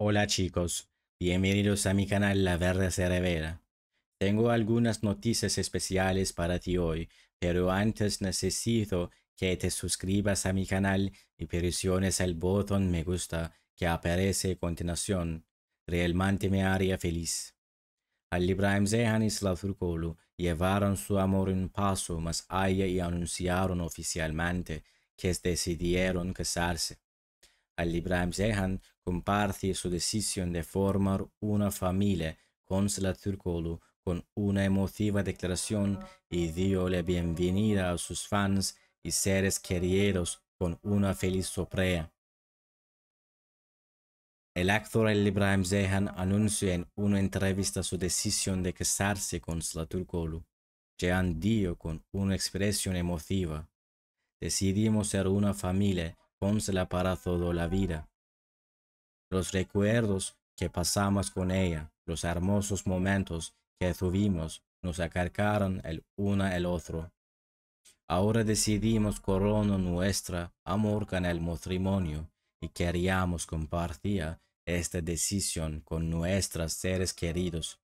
Hola chicos, bienvenidos a mi canal La Verde Cerevera. Tengo algunas noticias especiales para ti hoy, pero antes necesito que te suscribas a mi canal y presiones el botón me gusta que aparece a continuación. Realmente me haría feliz. Al Ibrahim Zehan y llevaron su amor un paso más allá y anunciaron oficialmente que decidieron casarse al Ibrahim Zehan comparte su decisión de formar una familia con Salat con una emotiva declaración y dio la bienvenida a sus fans y seres queridos con una feliz sorpresa. El actor El Ibrahim Zehan anunció en una entrevista su decisión de casarse con Slaturkolu. Jehan dio con una expresión emotiva. Decidimos ser una familia pónsela para toda la vida. Los recuerdos que pasamos con ella, los hermosos momentos que tuvimos, nos acarcaron el uno al otro. Ahora decidimos coronar nuestro amor con el matrimonio y queríamos compartir esta decisión con nuestros seres queridos.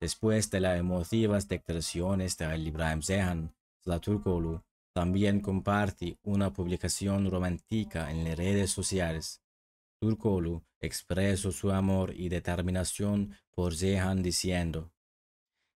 Después de las emotivas declaraciones de Ibrahim Zehan también comparte una publicación romántica en las redes sociales. Turkolu expresó su amor y determinación por Jehan diciendo,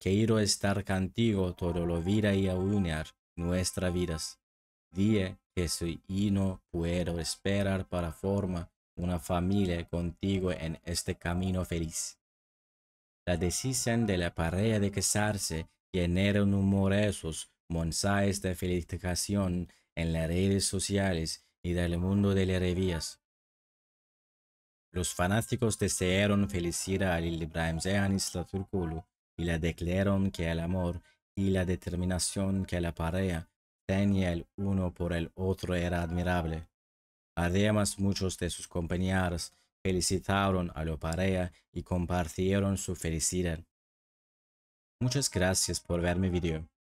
Quiero estar contigo todo la vida y unir nuestras vidas. Dije que soy y no puedo esperar para formar una familia contigo en este camino feliz. La decisión de la pareja de casarse y numerosos Monsáis de felicitación en las redes sociales y del mundo de las revistas. Los fanáticos desearon felicitar al Ibrahim Zehan y le declararon que el amor y la determinación que la pareja tenía el uno por el otro era admirable. Además, muchos de sus compañeros felicitaron a la pareja y compartieron su felicidad. Muchas gracias por ver mi video.